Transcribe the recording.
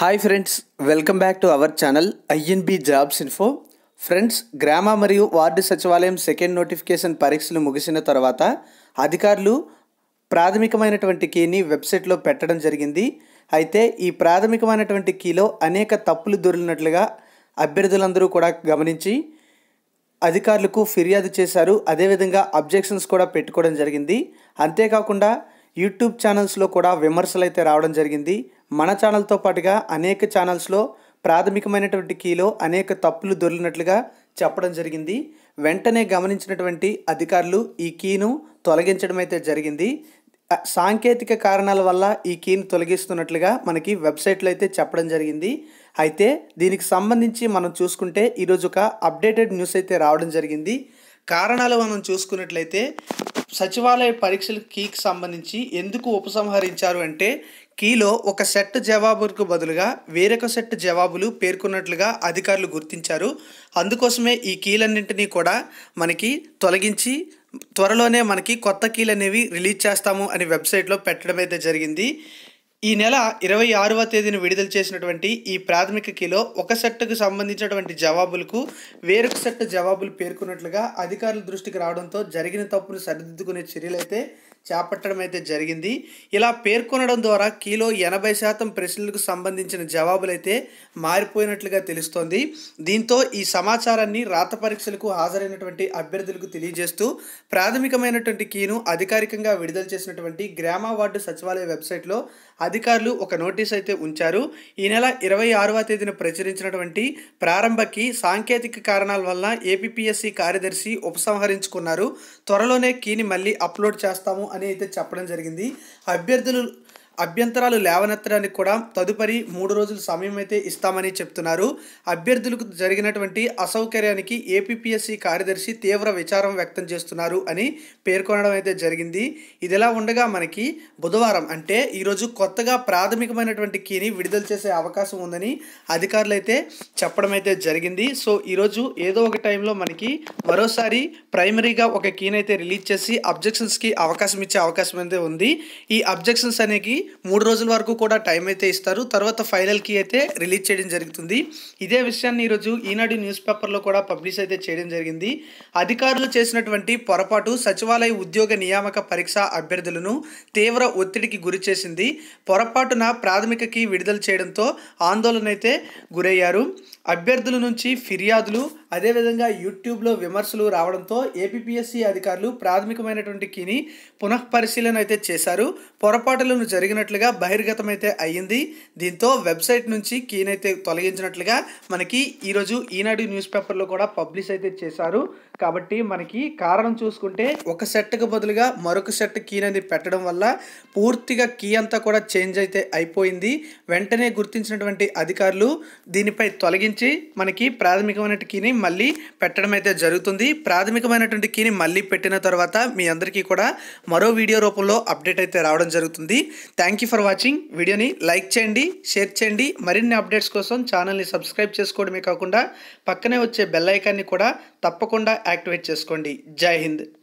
hi friends welcome back to our channel INB jobs info friends గ్రామ మరియు ward సచివాలయం second notification పరీక్షలు ముగిసిన తర్వాత అధికారులు ప్రాథమికమైనటువంటి కీని వెబ్సైట్లో పెట్టడం జరిగింది అయితే ఈ ప్రాథమికమైనటువంటి కీలో అనేక తప్పులు దొరికినట్లుగా అభ్యర్థులందరూ కూడా గమనించి అధికారులకు ఫిర్యాదు చేశారు అదేవిధంగా అబ్జెక్షన్స్ కూడా పెట్టుకోవడం జరిగింది అంతేకాకుండా యూట్యూబ్ ఛానల్స్లో కూడా విమర్శలు అయితే రావడం జరిగింది మన ఛానల్తో పాటుగా అనేక ఛానల్స్లో ప్రాథమికమైనటువంటి కీలో అనేక తప్పులు దొరికినట్లుగా చెప్పడం జరిగింది వెంటనే గమనించినటువంటి అధికారులు ఈ కీను తొలగించడం అయితే జరిగింది సాంకేతిక కారణాల వల్ల ఈ కీని తొలగిస్తున్నట్లుగా మనకి వెబ్సైట్లో అయితే చెప్పడం జరిగింది అయితే దీనికి సంబంధించి మనం చూసుకుంటే ఈరోజు ఒక అప్డేటెడ్ న్యూస్ అయితే రావడం జరిగింది కారణాలు మనం చూసుకున్నట్లయితే సచివాలయ పరీక్షల కీకి సంబంధించి ఎందుకు ఉపసంహరించారు అంటే కీలో ఒక సెట్ జవాబులకు బదులుగా వేరొక సెట్ జవాబులు పేర్కొన్నట్లుగా అధికారులు గుర్తించారు అందుకోసమే ఈ కీలన్నింటినీ కూడా మనకి తొలగించి త్వరలోనే మనకి కొత్త కీలు అనేవి రిలీజ్ చేస్తాము అని వెబ్సైట్లో పెట్టడం అయితే జరిగింది ఈ నెల ఇరవై ఆరవ తేదీన విడుదల చేసినటువంటి ఈ ప్రాథమిక కీలో ఒక సెట్కు సంబంధించినటువంటి జవాబులకు వేరొక సెట్ జవాబులు పేర్కొన్నట్లుగా అధికారుల దృష్టికి రావడంతో జరిగిన తప్పును సరిదిద్దుకునే చర్యలైతే చేపట్టడం అయితే జరిగింది ఇలా పేర్కొనడం ద్వారా కీలో ఎనభై శాతం ప్రశ్నలకు సంబంధించిన జవాబులైతే మారిపోయినట్లుగా తెలుస్తోంది దీంతో ఈ సమాచారాన్ని రాత పరీక్షలకు హాజరైనటువంటి అభ్యర్థులకు తెలియజేస్తూ ప్రాథమికమైనటువంటి కీను అధికారికంగా విడుదల చేసినటువంటి గ్రామ వార్డు సచివాలయ వెబ్సైట్లో అధికారులు ఒక నోటీస్ అయితే ఉంచారు ఈ నెల ఇరవై ఆరవ తేదీన ప్రచురించినటువంటి ప్రారంభకి సాంకేతిక కారణాల వల్ల ఏపీపీఎస్సీ కార్యదర్శి ఉపసంహరించుకున్నారు త్వరలోనే కీని మళ్ళీ అప్లోడ్ చేస్తాము అని అయితే చెప్పడం జరిగింది అభ్యర్థులు అభ్యంతరాలు లేవనెత్తడానికి కూడా తదుపరి మూడు రోజుల సమయం అయితే ఇస్తామని చెప్తున్నారు అభ్యర్థులకు జరిగినటువంటి అసౌకర్యానికి ఏపీపీఎస్సీ కార్యదర్శి తీవ్ర విచారం వ్యక్తం చేస్తున్నారు అని పేర్కొనడం అయితే జరిగింది ఇదిలా ఉండగా మనకి బుధవారం అంటే ఈరోజు కొత్తగా ప్రాథమికమైనటువంటి కీని విడుదల చేసే అవకాశం ఉందని అధికారులు అయితే చెప్పడం అయితే జరిగింది సో ఈరోజు ఏదో ఒక టైంలో మనకి మరోసారి ప్రైమరీగా ఒక కీని అయితే రిలీజ్ చేసి అబ్జెక్షన్స్కి అవకాశం ఇచ్చే అవకాశం అయితే ఉంది ఈ అబ్జెక్షన్స్ అనేవి మూడు రోజుల వరకు కూడా టైం అయితే ఇస్తారు తర్వాత ఫైనల్కి అయితే రిలీజ్ చేయడం జరుగుతుంది ఇదే విషయాన్ని ఈరోజు ఈనాడు న్యూస్ పేపర్లో కూడా పబ్లిష్ అయితే చేయడం జరిగింది అధికారులు చేసినటువంటి పొరపాటు సచివాలయ ఉద్యోగ నియామక పరీక్ష అభ్యర్థులను తీవ్ర ఒత్తిడికి గురి చేసింది పొరపాటున ప్రాథమికకి విడుదల చేయడంతో ఆందోళన అయితే గురయ్యారు అభ్యర్థుల నుంచి ఫిర్యాదులు అదేవిధంగా యూట్యూబ్లో విమర్శలు రావడంతో ఏపీపీఎస్సీ అధికారులు ప్రాథమికమైనటువంటి కీని పునఃపరిశీలన అయితే చేశారు పొరపాటులను జరిగిన జరిగినట్లుగా బహిర్గతమైతే అయ్యింది దీంతో వెబ్సైట్ నుంచి కీనైతే అయితే తొలగించినట్లుగా మనకి ఈరోజు ఈనాడు న్యూస్ పేపర్లో కూడా పబ్లిష్ అయితే చేశారు కాబట్టి మనకి కారణం చూసుకుంటే ఒక సెట్కు బదులుగా మరొక సెట్ కీ అనేది పెట్టడం వల్ల పూర్తిగా కీ అంతా కూడా చేంజ్ అయితే అయిపోయింది వెంటనే గుర్తించినటువంటి అధికారులు దీనిపై తొలగించి మనకి ప్రాథమికమైన కీని మళ్ళీ పెట్టడం అయితే జరుగుతుంది ప్రాథమికమైనటువంటి కీని మళ్ళీ పెట్టిన తర్వాత మీ అందరికీ కూడా మరో వీడియో రూపంలో అప్డేట్ అయితే రావడం జరుగుతుంది థ్యాంక్ యూ ఫర్ వాచింగ్ వీడియోని లైక్ చేయండి షేర్ చేయండి మరిన్ని అప్డేట్స్ కోసం ఛానల్ని సబ్స్క్రైబ్ చేసుకోవడమే కాకుండా పక్కనే వచ్చే బెల్లైకాన్ని కూడా తప్పకుండా యాక్టివేట్ చేసుకోండి జై హింద్